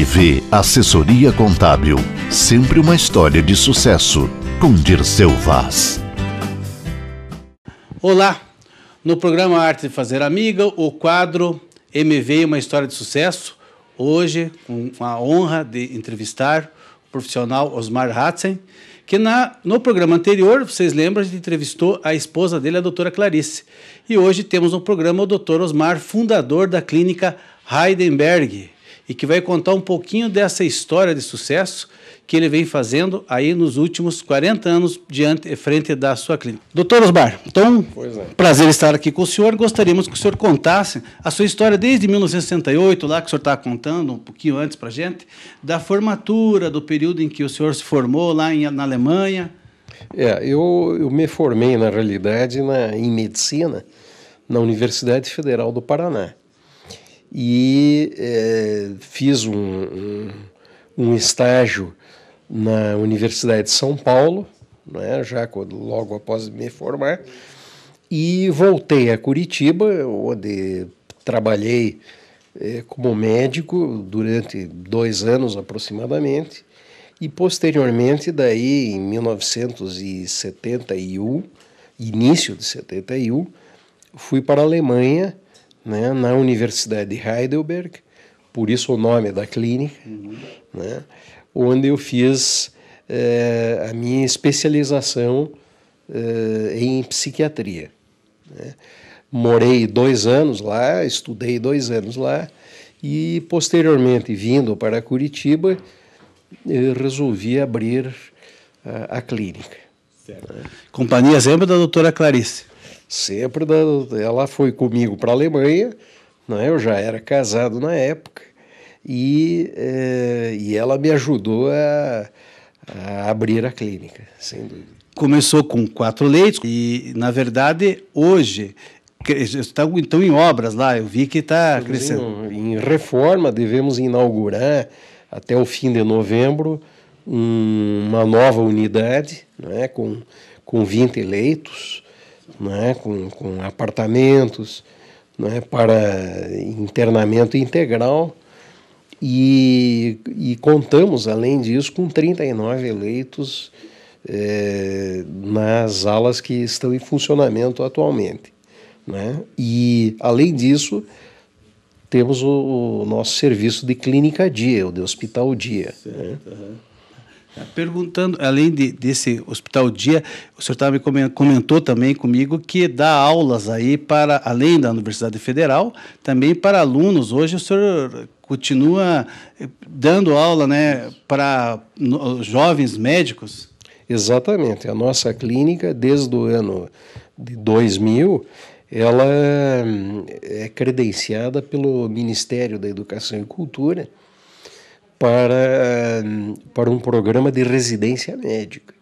MV Assessoria Contábil. Sempre uma história de sucesso. Com Dirceu Vaz. Olá! No programa Arte de Fazer Amiga, o quadro MV é Uma História de Sucesso. Hoje, com a honra de entrevistar o profissional Osmar Hatzen, que na, no programa anterior, vocês lembram, a gente entrevistou a esposa dele, a doutora Clarice. E hoje temos no programa o doutor Osmar, fundador da clínica Heidenberg e que vai contar um pouquinho dessa história de sucesso que ele vem fazendo aí nos últimos 40 anos diante eh, frente da sua clínica. Doutor Osbar, então, é. prazer estar aqui com o senhor. Gostaríamos que o senhor contasse a sua história desde 1968, lá que o senhor está contando um pouquinho antes para a gente, da formatura, do período em que o senhor se formou lá em, na Alemanha. É, eu, eu me formei, na realidade, na, em medicina na Universidade Federal do Paraná e é, fiz um, um, um, estágio na Universidade de São Paulo, né, já quando, logo após me formar, e voltei a Curitiba, onde trabalhei é, como médico durante dois anos aproximadamente, e posteriormente, daí em 1971, início de 71, fui para a Alemanha né, na Universidade de Heidelberg, por isso o nome da clínica, uhum. né, onde eu fiz eh, a minha especialização eh, em psiquiatria. Né. Morei dois anos lá, estudei dois anos lá e, posteriormente, vindo para Curitiba, resolvi abrir a, a clínica. Certo. Companhia sempre da doutora Clarice sempre Ela foi comigo para a Alemanha, né? eu já era casado na época, e, é, e ela me ajudou a, a abrir a clínica, sem dúvida. Começou com quatro leitos e, na verdade, hoje está então em obras lá. Eu vi que tá está crescendo. Em, em, reforma, devemos inaugurar até o fim de novembro um, uma nova unidade, né, com com 20 leitos né, com, com apartamentos né, para internamento integral. E, e, contamos, além disso, com 39 eleitos eh, nas alas que estão em funcionamento atualmente. Né? E, além disso, temos o, o nosso serviço de clínica dia, o de hospital dia. Certo, né? uhum. É, perguntando, além de, desse hospital dia, o senhor tava, comentou também comigo que dá aulas aí para, além da Universidade Federal, também para alunos. Hoje o senhor continua eh, dando aula né, para jovens médicos? Exatamente. A nossa clínica, desde o ano de 2000, ela hum, é credenciada pelo Ministério da Educação e Cultura, para, eh, para um programa de residência médica.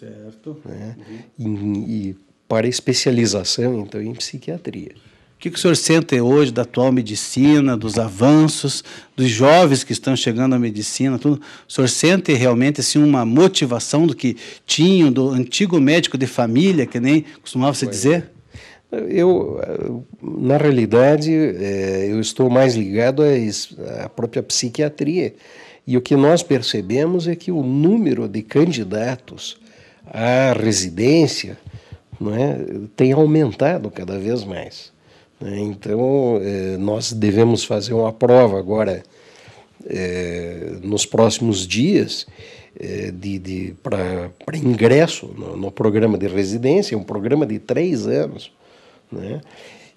Certo. Né? Uhum. E, e, para especialização, então, em psiquiatria. O que, que o senhor sente hoje da atual medicina, dos avanços, dos jovens que estão chegando à medicina, tudo? O senhor sente realmente assim, uma motivação do que tinham, do antigo médico de família, que nem costumava se dizer? É. Eu, na realidade, é, eu estou mais ligado à própria psiquiatria. E o que nós percebemos é que o número de candidatos à residência é, tem aumentado cada vez mais. Né? Então, é, nós devemos fazer uma prova agora, é, nos próximos dias, de, de para ingresso no, no programa de residência, um programa de três anos né?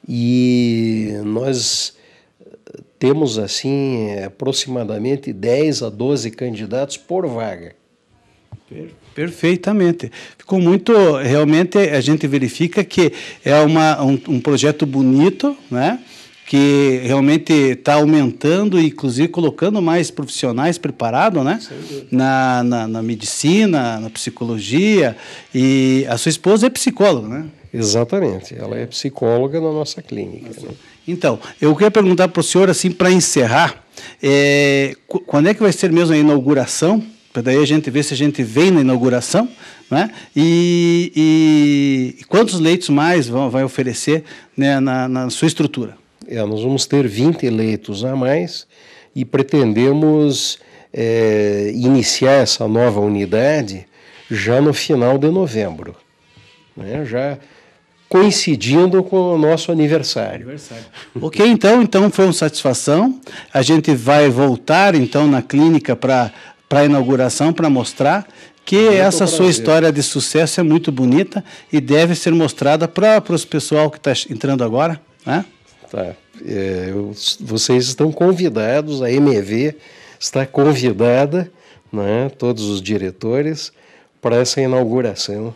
E nós eh, temos assim eh, aproximadamente 10 a 12 candidatos por vaga. Perfeitamente. Ficou muito. Realmente a gente verifica que é uma, um, um projeto bonito, né? que realmente está aumentando e, inclusive, colocando mais profissionais preparados né? Na, na, na, medicina, na psicologia. E a sua esposa é psicóloga, né? Exatamente, ela é psicóloga na nossa clínica. Né? Então, eu queria perguntar para o senhor, assim, para encerrar, é, quando é que vai ser mesmo a inauguração? Para daí a gente ver se a gente vem na inauguração, né? E, e, e quantos leitos mais vão, vai oferecer né, na, na sua estrutura? é, nós vamos ter 20 eleitos a mais e pretendemos é, iniciar essa nova unidade já no final de novembro, né? já coincidindo com o nosso aniversário. aniversário. ok, então, então foi uma satisfação. A gente vai voltar então na clínica para para inauguração para mostrar que muito essa prazer. sua história de sucesso é muito bonita e deve ser mostrada para o pessoal que está entrando agora, né? Tá? É, eu, vocês estão convidados, a MEV está convidada, né, todos os diretores, para essa inauguração,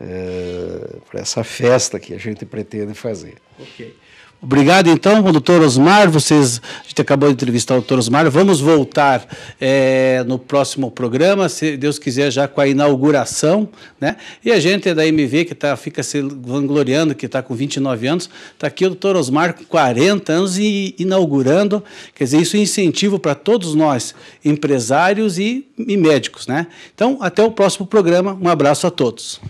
é, para essa festa que a gente pretende fazer. Ok. Obrigado, então, doutor Osmar. Vocês, a gente acabou de entrevistar o doutor Osmar. Vamos voltar é, no próximo programa, se Deus quiser, já com a inauguração. Né? E a gente é da MV, que tá, fica se vangloriando, que está com 29 anos. Está aqui o doutor Osmar com 40 anos e inaugurando. Quer dizer, isso é incentivo para todos nós, empresários e, e médicos. Né? Então, até o próximo programa. Um abraço a todos.